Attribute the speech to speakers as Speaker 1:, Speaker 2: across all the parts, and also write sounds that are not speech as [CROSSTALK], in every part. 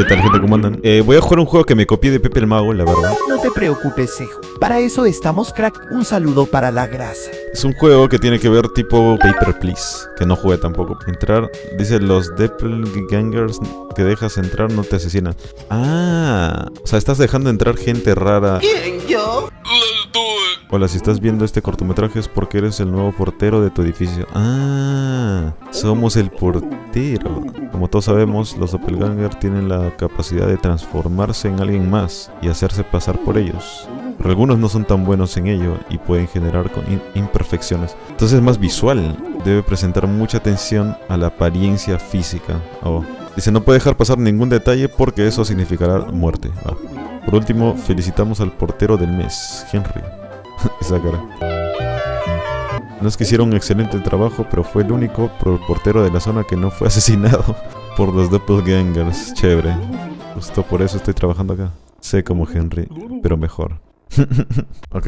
Speaker 1: ¿Qué tal, gente? ¿Cómo Eh, voy a jugar un juego que me copié de Pepe el Mago, la verdad. No te preocupes, Sejo. Para eso estamos, crack. Un saludo para la grasa. Es un juego que tiene que ver tipo Paper Please, que no jugué tampoco. Entrar, dice los Gangers que dejas entrar no te asesinan. Ah, o sea, estás dejando entrar gente rara. ¿Quién, yo? Eh. Hola, si estás viendo este cortometraje es porque eres el nuevo portero de tu edificio. Ah, somos el portero. Como todos sabemos, los doppelganger tienen la capacidad de transformarse en alguien más y hacerse pasar por ellos. Pero algunos no son tan buenos en ello y pueden generar con imperfecciones. Entonces es más visual. Debe presentar mucha atención a la apariencia física. Oh. Dice, no puede dejar pasar ningún detalle porque eso significará muerte. Ah. Por último, felicitamos al portero del mes, Henry. [LAUGHS] Esa cara. No es que hicieron un excelente trabajo, pero fue el único portero de la zona que no fue [LAUGHS] asesinado por los doppelgangers. Chévere. Justo por eso estoy trabajando acá. Sé como Henry, pero mejor. [LAUGHS] ok.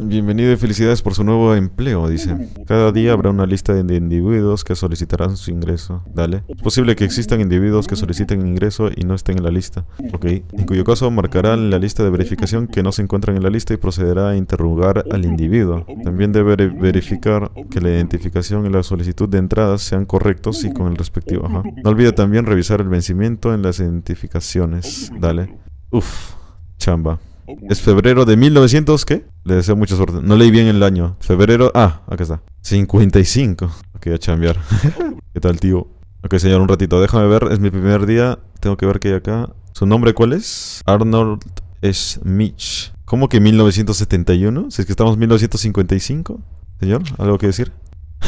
Speaker 1: Bienvenido y felicidades por su nuevo empleo, dice. Cada día habrá una lista de individuos que solicitarán su ingreso. Dale. Es posible que existan individuos que soliciten ingreso y no estén en la lista. Ok. En cuyo caso marcarán la lista de verificación que no se encuentran en la lista y procederá a interrogar al individuo. También debe verificar que la identificación y la solicitud de entradas sean correctos y con el respectivo. Ajá. No olvide también revisar el vencimiento en las identificaciones. Dale. Uf. Chamba. Es febrero de 1900, ¿qué? Le deseo mucha suerte. No leí bien el año. Febrero. Ah, acá está. 55. Ok, a chambear. [LAUGHS] ¿Qué tal, tío? Ok, señor, un ratito. Déjame ver. Es mi primer día. Tengo que ver qué hay acá. ¿Su nombre cuál es? Arnold Mitch ¿Cómo que 1971? Si es que estamos en 1955. Señor, ¿algo que decir? [LAUGHS]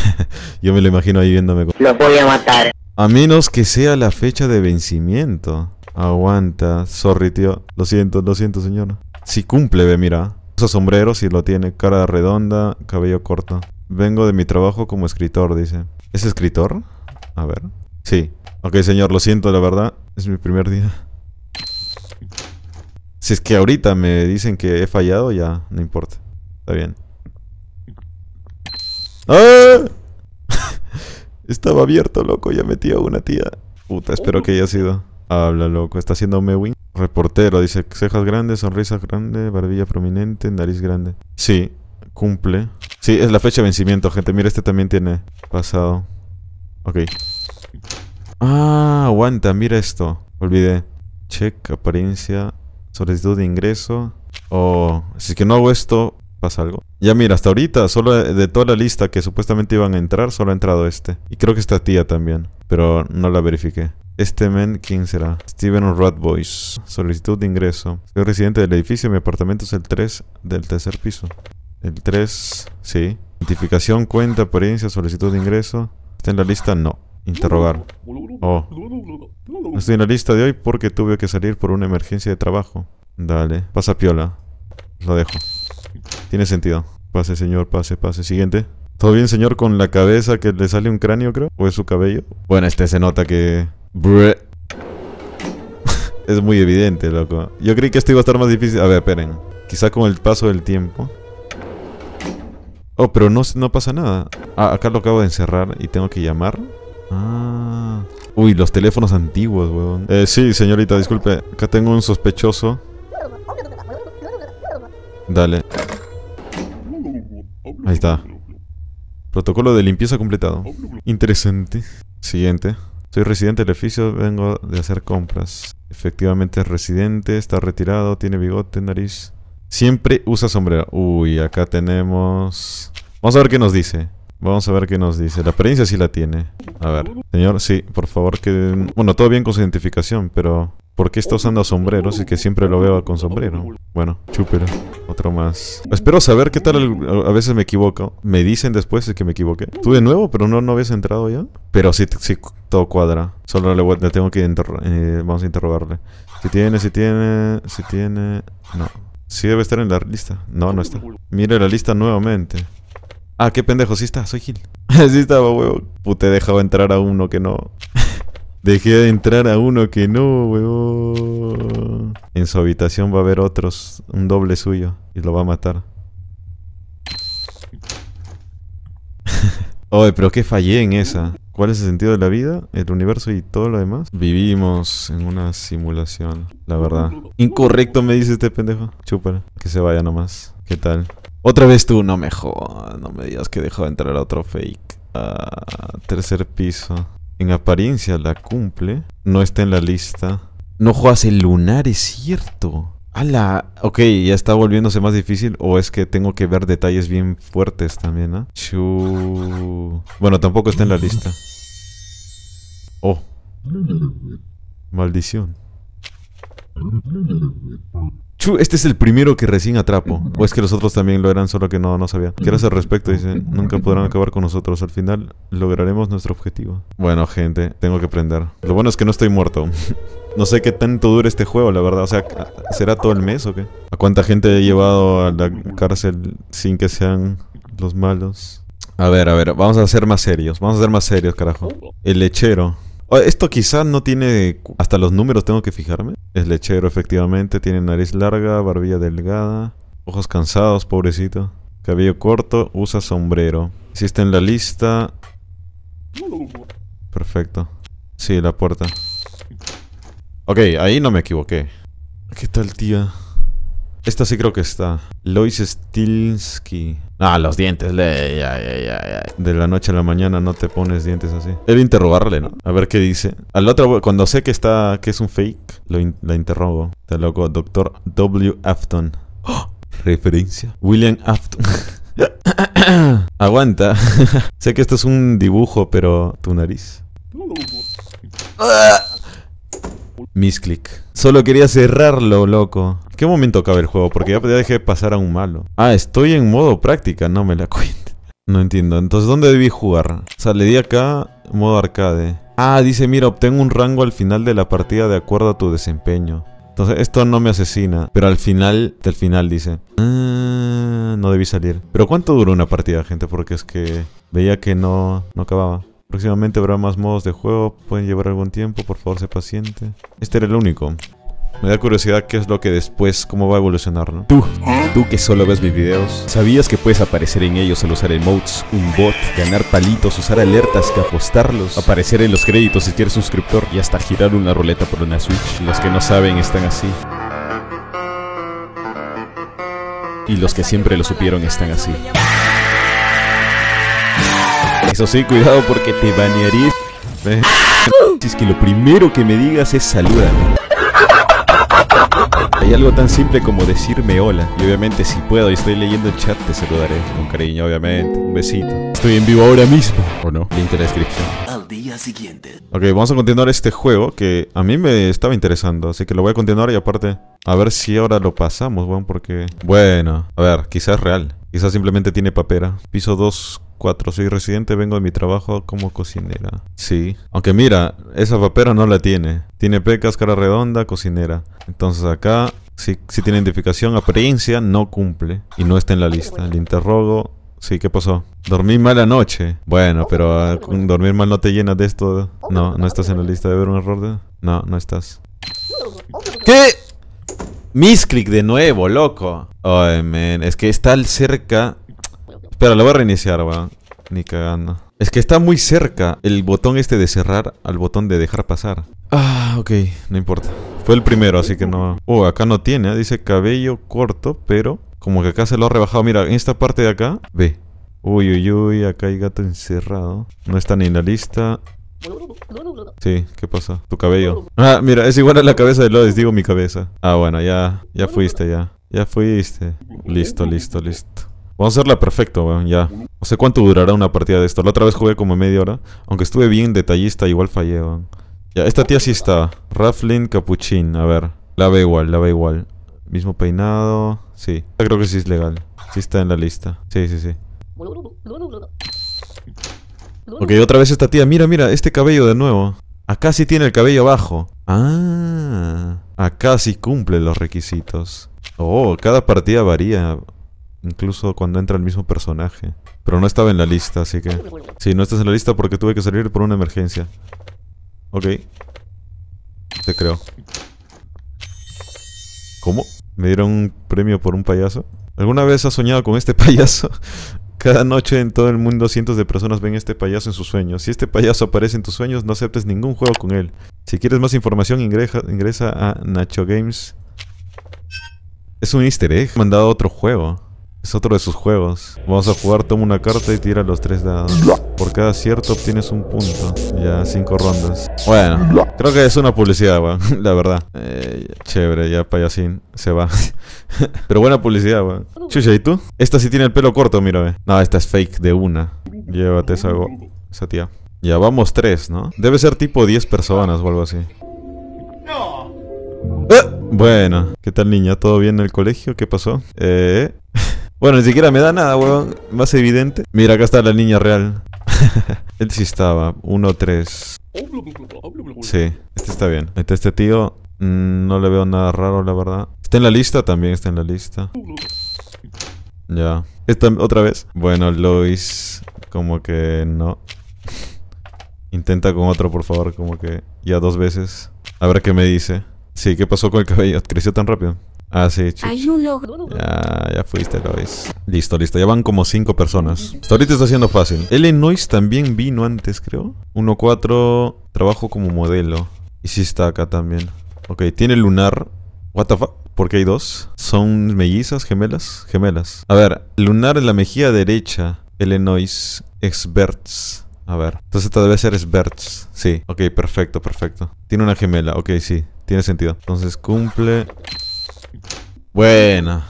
Speaker 1: Yo me lo imagino ahí viéndome. Lo voy a matar. A menos que sea la fecha de vencimiento. Aguanta. Sorry, tío. Lo siento, lo siento, señor. Si cumple, ve, mira. Usa sombrero si lo tiene, cara redonda, cabello corto. Vengo de mi trabajo como escritor, dice. ¿Es escritor? A ver. Sí. Ok, señor, lo siento, la verdad. Es mi primer día. Si es que ahorita me dicen que he fallado, ya, no importa. Está bien. ¡Ah! [LAUGHS] Estaba abierto, loco, ya metí a una tía. Puta, espero que haya sido. Habla, loco, está haciendo mewing. Reportero, dice, cejas grandes, sonrisas grandes, barbilla prominente, nariz grande. Sí, cumple. Sí, es la fecha de vencimiento, gente. Mira, este también tiene pasado. Ok. Ah, aguanta, mira esto. Olvidé. Check, apariencia, solicitud de ingreso. Oh, si es que no hago esto, pasa algo. Ya mira, hasta ahorita, solo de toda la lista que supuestamente iban a entrar, solo ha entrado este. Y creo que esta tía también, pero no la verifiqué. Este men, ¿quién será? Steven Radboys. Solicitud de ingreso. Soy residente del edificio. Mi apartamento es el 3 del tercer piso. El 3, sí. Identificación, cuenta, apariencia, solicitud de ingreso. ¿Está en la lista? No. Interrogar. Oh. No estoy en la lista de hoy porque tuve que salir por una emergencia de trabajo. Dale. Pasa piola. Lo dejo. Tiene sentido. Pase, señor, pase, pase. Siguiente. ¿Todo bien, señor, con la cabeza que le sale un cráneo, creo? ¿O es su cabello? Bueno, este se nota que [LAUGHS] es muy evidente, loco. Yo creí que esto iba a estar más difícil. A ver, esperen. Quizá con el paso del tiempo. Oh, pero no, no pasa nada. Ah, acá lo acabo de encerrar y tengo que llamar. Ah. Uy, los teléfonos antiguos, weón. Eh, sí, señorita, disculpe. Acá tengo un sospechoso. Dale. Ahí está. Protocolo de limpieza completado. Interesante. Siguiente. Soy residente del edificio, vengo de hacer compras. Efectivamente es residente, está retirado, tiene bigote, nariz. Siempre usa sombrero. Uy, acá tenemos... Vamos a ver qué nos dice. Vamos a ver qué nos dice. La apariencia sí la tiene. A ver. Señor, sí, por favor que... Bueno, todo bien con su identificación, pero... ¿Por qué está usando sombreros? y que siempre lo veo con sombrero. Bueno, chúpelo. Otro más. Espero saber qué tal a veces me equivoco. Me dicen después que me equivoqué. Tú de nuevo, pero no, no habías entrado ya. Pero sí, sí todo cuadra. Solo le, tengo que... Eh, vamos a interrogarle. Si tiene, si tiene, si tiene... No. Sí debe estar en la lista. No, no está. Mire la lista nuevamente. Ah, qué pendejo, sí está, soy Gil. [LAUGHS] sí estaba, huevo. Puta, he dejado entrar a uno que no. [LAUGHS] Dejé de entrar a uno que no, huevo. En su habitación va a haber otros, un doble suyo, y lo va a matar. [LAUGHS] Oye, pero qué fallé en esa. ¿Cuál es el sentido de la vida, el universo y todo lo demás? Vivimos en una simulación, la verdad. Incorrecto me dice este pendejo. Chúpala, que se vaya nomás. ¿Qué tal? Otra vez tú, no me jodas. No me digas que dejó de entrar a otro fake. tercer piso. En apariencia la cumple. No está en la lista. No juegas el lunar, es cierto. ¡Hala! Ok, ya está volviéndose más difícil. O es que tengo que ver detalles bien fuertes también, ¿ah? Bueno, tampoco está en la lista. Oh. Maldición. Chu, este es el primero que recién atrapo. O es que los otros también lo eran, solo que no, no sabían. ¿Qué al respecto? Dicen, nunca podrán acabar con nosotros. Al final lograremos nuestro objetivo. Bueno, gente, tengo que prender. Lo bueno es que no estoy muerto. [LAUGHS] no sé qué tanto dura este juego, la verdad. O sea, ¿será todo el mes o qué? ¿A cuánta gente he llevado a la cárcel sin que sean los malos? A ver, a ver, vamos a ser más serios. Vamos a ser más serios, carajo. El lechero. Esto quizás no tiene... Hasta los números tengo que fijarme. Es lechero, efectivamente. Tiene nariz larga, barbilla delgada. Ojos cansados, pobrecito. Cabello corto, usa sombrero. Si está en la lista... Perfecto. Sí, la puerta. Ok, ahí no me equivoqué. ¿Qué tal, tía? Esta sí creo que está. Lois Stilski. Ah, los dientes, De la noche a la mañana no te pones dientes así. Debe interrogarle, ¿no? A ver qué dice. Al otro, cuando sé que está, que es un fake, lo la interrogo. Te loco, doctor W. Afton. ¡Oh! Referencia. William Afton. [COUGHS] Aguanta. [LAUGHS] sé que esto es un dibujo, pero tu nariz. Uh click. Solo quería cerrarlo, loco. ¿Qué momento acaba el juego? Porque ya dejé pasar a un malo. Ah, estoy en modo práctica, no me la cuente. No entiendo. Entonces, ¿dónde debí jugar? O sea, le di acá, modo arcade. Ah, dice, mira, obtengo un rango al final de la partida de acuerdo a tu desempeño. Entonces, esto no me asesina. Pero al final, del final dice... Ah, no debí salir. Pero ¿cuánto duró una partida, gente? Porque es que veía que no, no acababa. Próximamente habrá más modos de juego, pueden llevar algún tiempo, por favor sé paciente. Este era el único. Me da curiosidad qué es lo que después, cómo va a evolucionar, ¿no? Tú, tú que solo ves mis videos, ¿sabías que puedes aparecer en ellos al usar emotes, un bot, ganar palitos, usar alertas, que apostarlos, aparecer en los créditos si tienes suscriptor y hasta girar una ruleta por una Switch? Los que no saben están así. Y los que siempre lo supieron están así sí, cuidado porque te Si Es que lo primero que me digas es salúdame. Hay algo tan simple como decirme hola. Y obviamente si puedo y estoy leyendo el chat te saludaré. Con cariño, obviamente. Un besito. Estoy en vivo ahora mismo. ¿O no? Link en la descripción. Al día siguiente. Ok, vamos a continuar este juego que a mí me estaba interesando. Así que lo voy a continuar y aparte... A ver si ahora lo pasamos, bueno, porque... Bueno, a ver, quizás real. Quizás simplemente tiene papera. Piso 2, 4. Soy residente, vengo de mi trabajo como cocinera. Sí. Aunque mira, esa papera no la tiene. Tiene pecas, cara redonda, cocinera. Entonces acá, si, si tiene identificación, apariencia, no cumple. Y no está en la lista. Le interrogo. Sí, ¿qué pasó? Dormí mal anoche. Bueno, pero ah, dormir mal no te llena de esto. No, no estás en la lista de haber un error de... No, no estás. ¿Qué? Click de nuevo, loco. Ay, man. Es que está al cerca. Espera, lo voy a reiniciar, weón. Ni cagando. Es que está muy cerca el botón este de cerrar al botón de dejar pasar. Ah, ok. No importa. Fue el primero, así que no... Oh, acá no tiene. ¿eh? Dice cabello corto, pero... Como que acá se lo ha rebajado. Mira, en esta parte de acá... Ve. Uy, uy, uy. Acá hay gato encerrado. No está ni en la lista. Sí, ¿qué pasa? Tu cabello. Ah, mira, es igual a la cabeza de Lodes. digo mi cabeza. Ah, bueno, ya, ya fuiste, ya. Ya fuiste. Listo, listo, listo. Vamos a hacerla perfecto, weón, ya. No sé cuánto durará una partida de esto. La otra vez jugué como media hora. Aunque estuve bien detallista, igual fallé, weón. Ya, esta tía sí está. Rafflin Capuchín, a ver. La ve igual, la ve igual. Mismo peinado. Sí. Creo que sí es legal. Sí está en la lista. Sí, sí, sí. Ok, otra vez esta tía, mira, mira, este cabello de nuevo. Acá sí tiene el cabello abajo. Ah, acá sí cumple los requisitos. Oh, cada partida varía. Incluso cuando entra el mismo personaje. Pero no estaba en la lista, así que... Sí, no estás en la lista porque tuve que salir por una emergencia. Ok. Te creo. ¿Cómo? ¿Me dieron un premio por un payaso? ¿Alguna vez has soñado con este [LAUGHS] payaso? Cada noche en todo el mundo cientos de personas ven este payaso en sus sueños. Si este payaso aparece en tus sueños, no aceptes ningún juego con él. Si quieres más información, ingresa, ingresa a Nacho Games. Es un easter egg. Mandado otro juego. Es otro de sus juegos. Vamos a jugar, toma una carta y tira los tres dados. Por cada cierto obtienes un punto. Ya, cinco rondas. Bueno, creo que es una publicidad, weón. [LAUGHS] La verdad. Eh, chévere, ya payasín. Se va. [LAUGHS] Pero buena publicidad, weón. Chucha, ¿y tú? Esta sí tiene el pelo corto, mira, No, esta es fake de una. Llévate esa, esa tía. Ya, vamos tres, ¿no? Debe ser tipo 10 personas o algo así. No. Eh, bueno, ¿qué tal niña? ¿Todo bien en el colegio? ¿Qué pasó? Eh... eh. [LAUGHS] Bueno, ni siquiera me da nada, weón. Más evidente. Mira, acá está la niña real. [LAUGHS] Él sí estaba. Uno, tres. Sí, este está bien. Este, este tío mm, no le veo nada raro, la verdad. Está en la lista también, está en la lista. Ya. Esta, otra vez. Bueno, Lois, como que no. Intenta con otro, por favor, como que ya dos veces. A ver qué me dice. Sí, ¿qué pasó con el cabello? ¿Creció tan rápido? Ah, sí, Ya, ya fuiste, Lois. Listo, listo. Ya van como cinco personas. Hasta ahorita está siendo fácil. Elenois también vino antes, creo. 1-4. Trabajo como modelo. Y sí está acá también. Ok, tiene lunar. What the ¿Por qué hay dos? ¿Son mellizas, gemelas? Gemelas. A ver, lunar es la mejilla derecha. Elenois. Experts. A ver. Entonces esta debe ser experts. Sí. Ok, perfecto, perfecto. Tiene una gemela. Ok, sí. Tiene sentido. Entonces cumple bueno,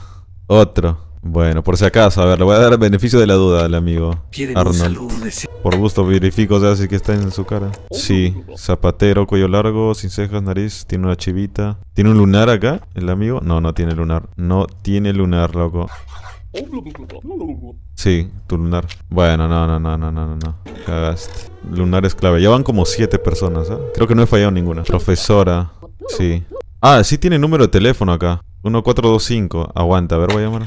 Speaker 1: otro. Bueno, por si acaso, a ver, le voy a dar el beneficio de la duda al amigo Arnold. Por gusto verifico, o sea, así que está en su cara. Sí, zapatero, cuello largo, sin cejas, nariz, tiene una chivita. ¿Tiene un lunar acá, el amigo? No, no tiene lunar. No tiene lunar, loco. Sí, tu lunar. Bueno, no, no, no, no, no, no. Cagaste. Lunar es clave. Ya van como siete personas, ¿eh? Creo que no he fallado ninguna. Profesora. Sí. Ah, sí tiene número de teléfono acá. 1425. Aguanta, a ver, voy a llamar.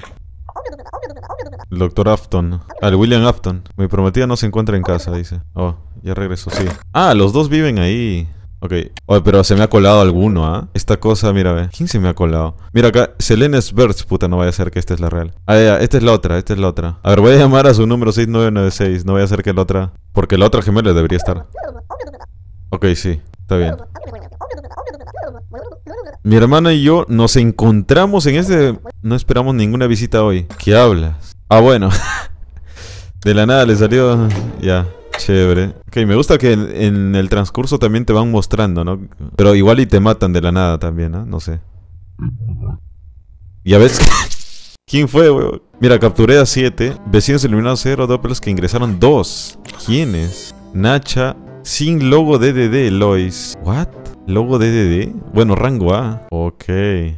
Speaker 1: doctor Afton. Al ah, William Afton. Mi prometida no se encuentra en casa, dice. Oh, ya regresó, sí. Ah, los dos viven ahí. Ok. Oh, pero se me ha colado alguno, ¿ah? Esta cosa, mira, ve. ¿Quién se me ha colado? Mira acá, Selena Sverts, puta, no vaya a ser que esta es la real. Ah, ya, esta es la otra, esta es la otra. A ver, voy a llamar a su número 6996. No vaya a ser que la otra. Porque la otra gemela debería estar. Ok, sí, está bien. Mi hermana y yo nos encontramos en este... No esperamos ninguna visita hoy. ¿Qué hablas? Ah, bueno. [LAUGHS] de la nada le salió... Ya. Chévere. Ok, me gusta que en, el transcurso también te van mostrando, ¿no? Pero igual y te matan de la nada también, ¿no? No sé. Ya ves... [LAUGHS] ¿Quién fue, weón? Mira, capturé a 7. Vecinos iluminados 0, doppelos que ingresaron 2. ¿Quiénes? Nacha, sin logo DDD, Lois. ¿What? Logo DDD. Bueno, rango A. Ok.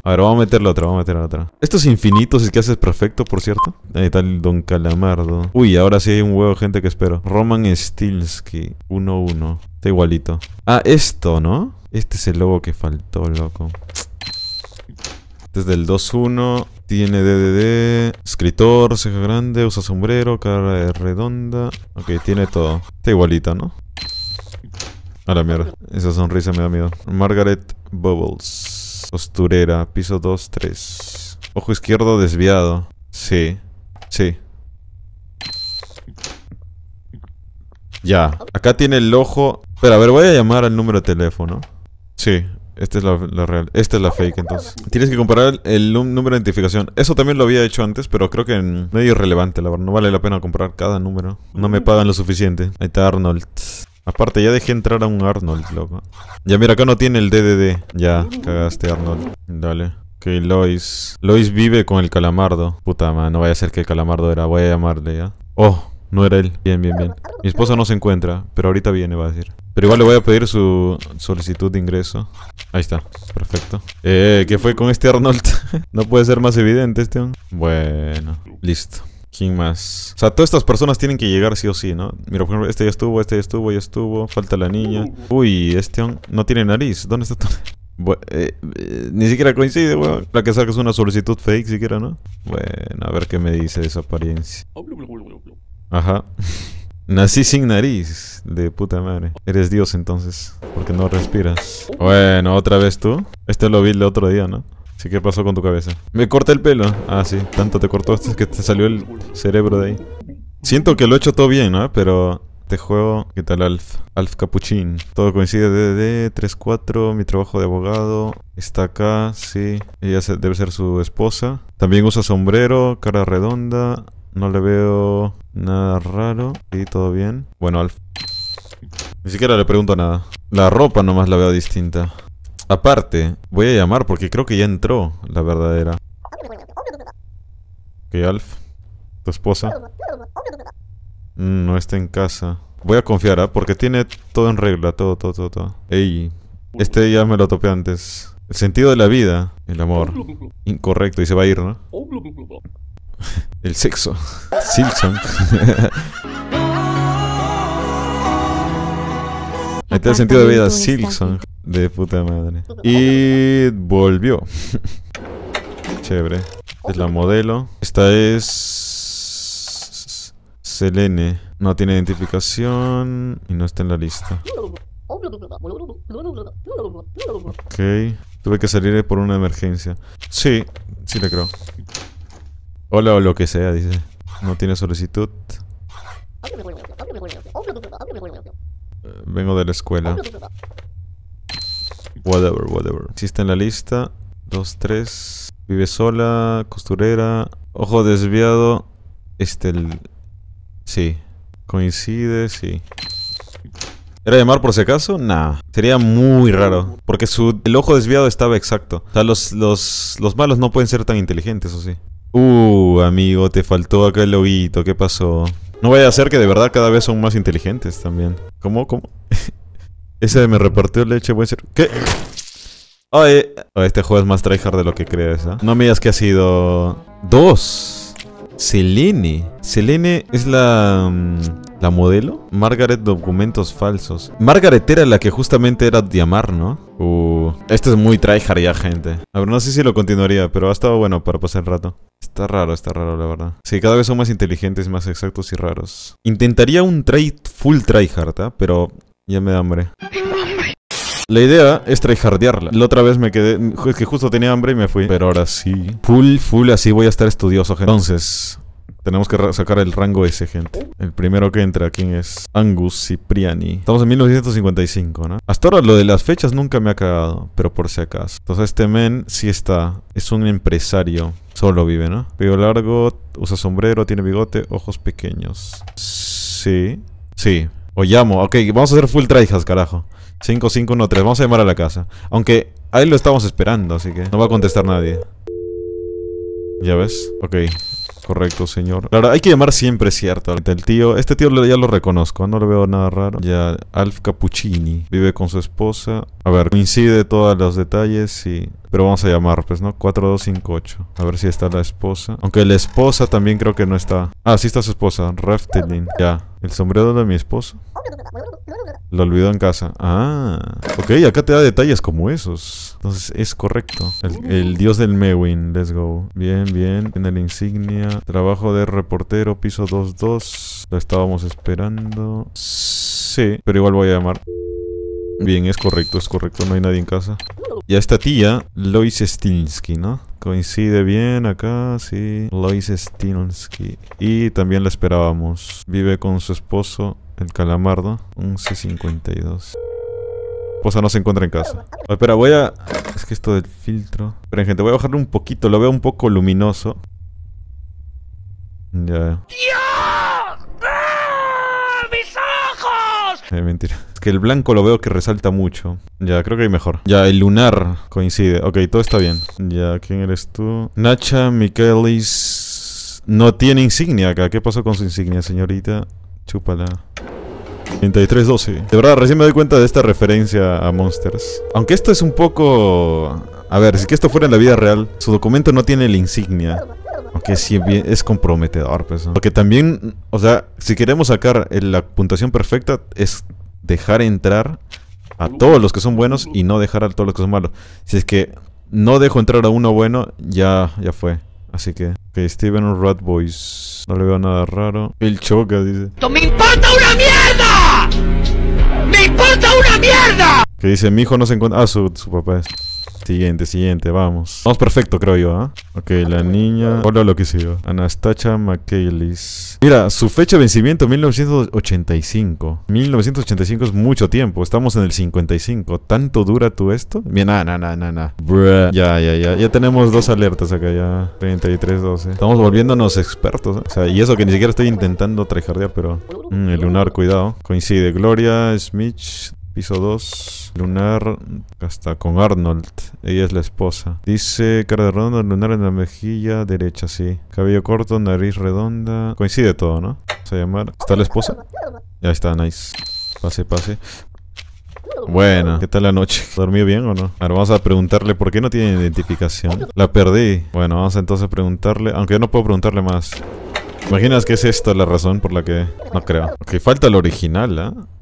Speaker 1: A ver, vamos a meterlo otra, vamos a meterlo otra. Estos infinitos es que haces perfecto, por cierto. Ahí está el Don Calamardo. Uy, ahora sí hay un huevo gente que espero. Roman Stilski. 1-1. Está igualito. Ah, esto, ¿no? Este es el logo que faltó, loco. Este es del 2-1. Tiene DDD, escritor, ceja grande, usa sombrero, cara redonda. Ok, tiene todo. Está igualito, ¿no? A la mierda. Esa sonrisa me da miedo. Margaret Bubbles. Costurera. Piso 2, 3. Ojo izquierdo desviado. Sí. Sí. Ya. Acá tiene el ojo... Pero a ver, voy a llamar al número de teléfono. Sí. Esta es la, real. Esta es la fake, entonces. Tienes que comparar el, número de identificación. Eso también lo había hecho antes, pero creo que en medio irrelevante, la verdad. No vale la pena comprar cada número. No me pagan lo suficiente. Ahí está Arnold. Aparte, ya dejé entrar a un Arnold, loco. Ya, mira, acá no tiene el DDD. Ya, cagaste, Arnold. Dale. Ok, Lois. Lois vive con el calamardo. Puta, madre, no vaya a ser que el calamardo era. Voy a llamarle ya. Oh, no era él. Bien, bien, bien. Mi esposa no se encuentra, pero ahorita viene, va a decir. Pero igual le voy a pedir su solicitud de ingreso. Ahí está, perfecto. Eh, ¿qué fue con este Arnold? [LAUGHS] no puede ser más evidente este. Bueno, listo. ¿Quién más? O sea, todas estas personas tienen que llegar sí o sí, ¿no? Mira, por ejemplo, este ya estuvo, este ya estuvo, ya estuvo. Falta la niña. Uy, este no tiene nariz. ¿Dónde está tu [LAUGHS] eh, eh, ni siquiera coincide, weón. La que es una solicitud fake, siquiera, ¿no? Bueno, a ver qué me dice esa apariencia. Ajá. [LAUGHS] Nací sin nariz, de puta madre. Eres Dios entonces, porque no respiras. Bueno, otra vez tú. Este lo vi el otro día, ¿no? Sí, ¿qué pasó con tu cabeza? Me corté el pelo. Ah, sí, tanto te cortó hasta que te salió el cerebro de ahí. Siento que lo he hecho todo bien, ¿no? Pero te juego... ¿Qué tal, Alf? Alf Capuchín. Todo coincide. DDD, 3-4, mi trabajo de abogado. Está acá, sí. Ella debe ser su esposa. También usa sombrero, cara redonda. No le veo nada raro. Sí, todo bien. Bueno, Alf. Ni siquiera le pregunto nada. La ropa nomás la veo distinta. Aparte, voy a llamar porque creo que ya entró la verdadera. Ok, Alf. Tu esposa. Mm, no está en casa. Voy a confiar, ¿ah? Porque tiene todo en regla, todo, todo, todo, todo. Ey, este ya me lo topé antes. El sentido de la vida, el amor. Incorrecto, y se va a ir, ¿no? el sexo. [LAUGHS] Silson. este [LAUGHS] está el sentido de vida, Silson. De puta madre. Y volvió. [LAUGHS] Chévere. Es la modelo. Esta es... Selene. No tiene identificación y no está en la lista. Ok. Tuve que salir por una emergencia. Sí, sí le creo. Hola o lo que sea, dice. No tiene solicitud. Eh, vengo de la escuela. Whatever, whatever. Existe en la lista. Dos, tres. Vive sola, costurera, ojo desviado. Este, el... sí. Coincide, sí. ¿Era llamar por si acaso? Nah. Sería muy raro. Porque su, el ojo desviado estaba exacto. O sea, los, los, los malos no pueden ser tan inteligentes, o sí. Uh, amigo, te faltó acá el lobito. ¿Qué pasó? No vaya a ser que de verdad cada vez son más inteligentes también. ¿Cómo? ¿Cómo? [LAUGHS] Ese me repartió leche, voy a decir... ¿Qué? Oye, este juego es más tryhard de lo que crees, ¿eh? No me digas que ha sido... Dos. Selene. Selene es la... Mm, ¿La modelo? Margaret documentos falsos. Margaret era la que justamente era Diamar, ¿no? Uh, este es muy tryhard ya, gente. A ver, no sé si lo continuaría, pero ha estado bueno para pasar el rato. Está raro, está raro, la verdad. Sí, cada vez son más inteligentes, más exactos y raros. Intentaría un try full tryhard, ¿eh? Pero ya me da hambre. La idea es tryhardearla. La otra vez me quedé... Es que justo tenía hambre y me fui. Pero ahora sí. Full, full, así voy a estar estudioso, gente. Entonces... Tenemos que sacar el rango ese, gente. El primero que entra, ¿quién es? Angus Cipriani. Estamos en 1955, ¿no? Hasta ahora lo de las fechas nunca me ha cagado, pero por si acaso. Entonces este men sí está. Es un empresario. Solo vive, ¿no? Pelo largo, usa sombrero, tiene bigote, ojos pequeños. Sí. Sí, o llamo. Ok, vamos a hacer full tryhas, carajo. 5513. Vamos a llamar a la casa. Aunque ahí lo estamos esperando, así que no va a contestar nadie. ¿Ya ves? Ok. Correcto, señor. Claro, hay que llamar siempre, ¿cierto? El tío, este tío ya lo reconozco, no le veo nada raro. Ya, Alf Cappuccini. Vive con su esposa. A ver, coincide todos los detalles, sí. Pero vamos a llamar, pues, ¿no? 4258. A ver si está la esposa. Aunque la esposa también creo que no está. Ah, sí está su esposa. Reftelin. Ya. El sombrero de mi esposo. Lo olvidó en casa. Ah. Ok, acá te da detalles como esos. Entonces es correcto. El, dios del Mewin. Let's go. Bien, bien. Tiene la insignia. Trabajo de reportero, piso 2-2. Lo estábamos esperando. Sí, pero igual voy a llamar. Bien, es correcto, es correcto, no hay nadie en casa. Y a esta tía, Lois Stinsky, ¿no? Coincide bien acá, sí. Lois Stinsky. Y también la esperábamos. Vive con su esposo, el calamardo, 1152. Esposa no se encuentra en casa. espera, voy a... Es que esto del filtro... Esperen, gente, voy a bajarlo un poquito, lo veo un poco luminoso. Ya. ¡Dios! ¡Ah! ¡Mis ojos! Eh, mentira el blanco lo veo que resalta mucho. Ya, creo que hay mejor. Ya, el lunar coincide. Ok, todo está bien. Ya, ¿quién eres tú? Nacha Michaelis... No tiene insignia acá. ¿Qué pasó con su insignia, señorita? Chúpala. 3312. De verdad, recién me doy cuenta de esta referencia a Monsters. Aunque esto es un poco... A ver, si que esto fuera en la vida real, su documento no tiene la insignia. Aunque sí es comprometedor, pues, Porque también, o sea, si queremos sacar la puntuación perfecta, es dejar entrar a todos los que son buenos y no dejar a todos los que son malos. Si es que no dejo entrar a uno bueno, ya, ya fue. Así que, ok, Steven Rat Boys. No le veo nada raro. El choca, dice. ¡Me importa una mierda! ¡Me importa una mierda! Que dice, mi hijo no se encuentra. Ah, su, su papá es. Siguiente, siguiente, vamos. Vamos perfecto, creo yo, ¿ah? Ok, ah, la niña... Hola, lo que sigo. Anastasia McKaylis. Mira, su fecha de vencimiento 1985. 1985 es mucho tiempo. Estamos en el 55. ¿Tanto dura tú esto? Mira, na, na, na, na, Bruh. Ya, ya, ya. Ya tenemos dos alertas acá, ya. 33, 12. Estamos volviéndonos expertos, ¿eh? O sea, y eso que ni siquiera estoy intentando traijardear, pero... Mm, el lunar, cuidado. Coincide. Gloria, Smith... Piso 2. Lunar. Hasta con Arnold. Ella es la esposa. Dice cara de lunar en la mejilla derecha, sí. Cabello corto, nariz redonda. Coincide todo, ¿no? Vamos a llamar. ¿Está la esposa? Ya está, nice. Pase, pase. Bueno, ¿qué tal la noche? ¿Dormió bien o no? Ahora vamos a preguntarle por qué no tiene identificación. La perdí. Bueno, vamos entonces a preguntarle, aunque yo no puedo preguntarle más. ¿Imaginas que es esta la razón por la que...? No creo. Que falta el original, ¿eh?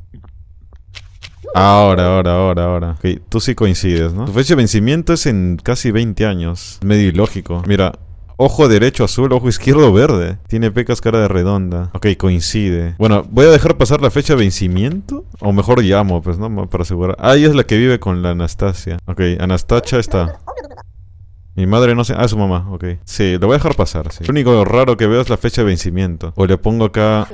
Speaker 1: Ahora, ahora, ahora, ahora. Okay, tú sí coincides, ¿no? Tu fecha de vencimiento es en casi 20 años. Medio ilógico. Mira, Ojo derecho azul, ojo izquierdo verde. Tiene pecas cara de redonda. Ok, coincide. Bueno, voy a dejar pasar la fecha de vencimiento. O mejor llamo, pues, ¿no? Para asegurar. Ah, ella es la que vive con la Anastasia. Ok, Anastasia está. Mi madre no se... Ah, su mamá, ok. Sí, lo voy a dejar pasar, sí. Lo único raro que veo es la fecha de vencimiento. O le pongo acá...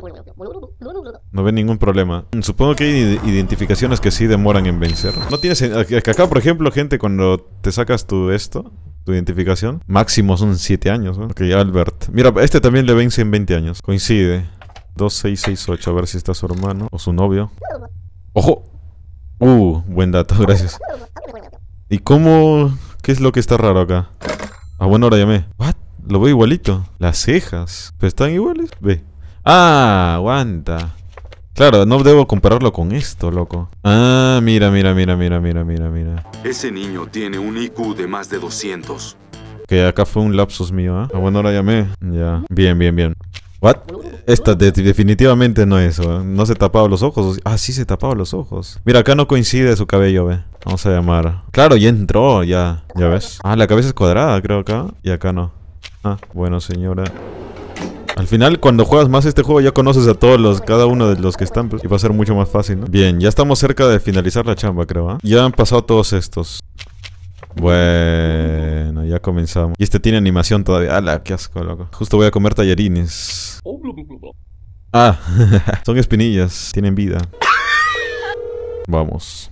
Speaker 1: No ve ningún problema. Supongo que hay identificaciones que sí demoran en vencer. No tienes... Acá, por ejemplo, gente, cuando te sacas tu esto, tu identificación, máximo son 7 años. ¿no? Ok, Albert. Mira, este también le vence en 20 años. Coincide. 2668, a ver si está su hermano o su novio. ¡Ojo! Uh, buen dato, [LAUGHS] gracias. ¿Y cómo...? ¿Qué es lo que está raro acá? A ah, buena hora llamé. ¿What? Lo veo igualito. Las cejas. están iguales? Ve. Ah, aguanta. Claro, no debo compararlo con esto, loco. Ah, mira, mira, mira, mira, mira, mira, mira. Ese niño tiene un IQ de más de 200. Que acá fue un lapsus mío, ¿eh? A ah, bueno, hora llamé. Ya. Bien, bien, bien. ¿What? Esta definitivamente no es, ¿eh? no se tapaba los ojos. Ah, sí se tapaba los ojos. Mira, acá no coincide su cabello, ve. Vamos a llamar. Claro, ya entró, ya. Ya ves. Ah, la cabeza es cuadrada, creo acá. Y acá no. Ah, bueno, señora. Al final, cuando juegas más este juego, ya conoces a todos los, cada uno de los que están, pues, y va a ser mucho más fácil, ¿no? Bien, ya estamos cerca de finalizar la chamba, creo, ¿eh? Ya han pasado todos estos. Bueno, ya comenzamos. Y este tiene animación todavía. ¡Hala! ¡Qué asco, loco! Justo voy a comer tallarines. Ah, [LAUGHS] son espinillas. Tienen vida. Vamos.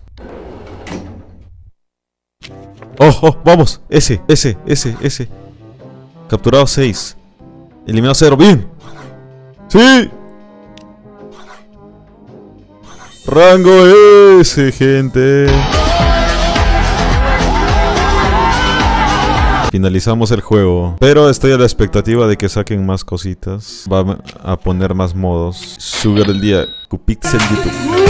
Speaker 1: ¡Oh, oh! ¡Vamos! Ese, ese, ese, ese. Capturado 6. Eliminado 0. ¡Bien! ¡Sí! Rango ese, gente. Finalizamos el juego. Pero estoy a la expectativa de que saquen más cositas. Va a poner más modos. Sugar el día. Cupixel YouTube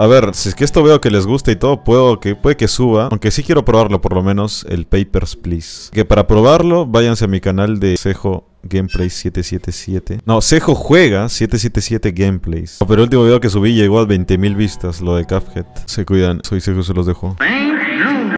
Speaker 1: a ver, si es que esto veo que les gusta y todo, puedo que, puede que suba. Aunque sí quiero probarlo, por lo menos, el Papers, Please. Que para probarlo, váyanse a mi canal de Sejo Gameplay 777. No, Sejo Juega 777 Gameplays. Pero el último video que subí llegó a 20.000 vistas, lo de Cuphead. Se cuidan, soy Sejo, se los dejo.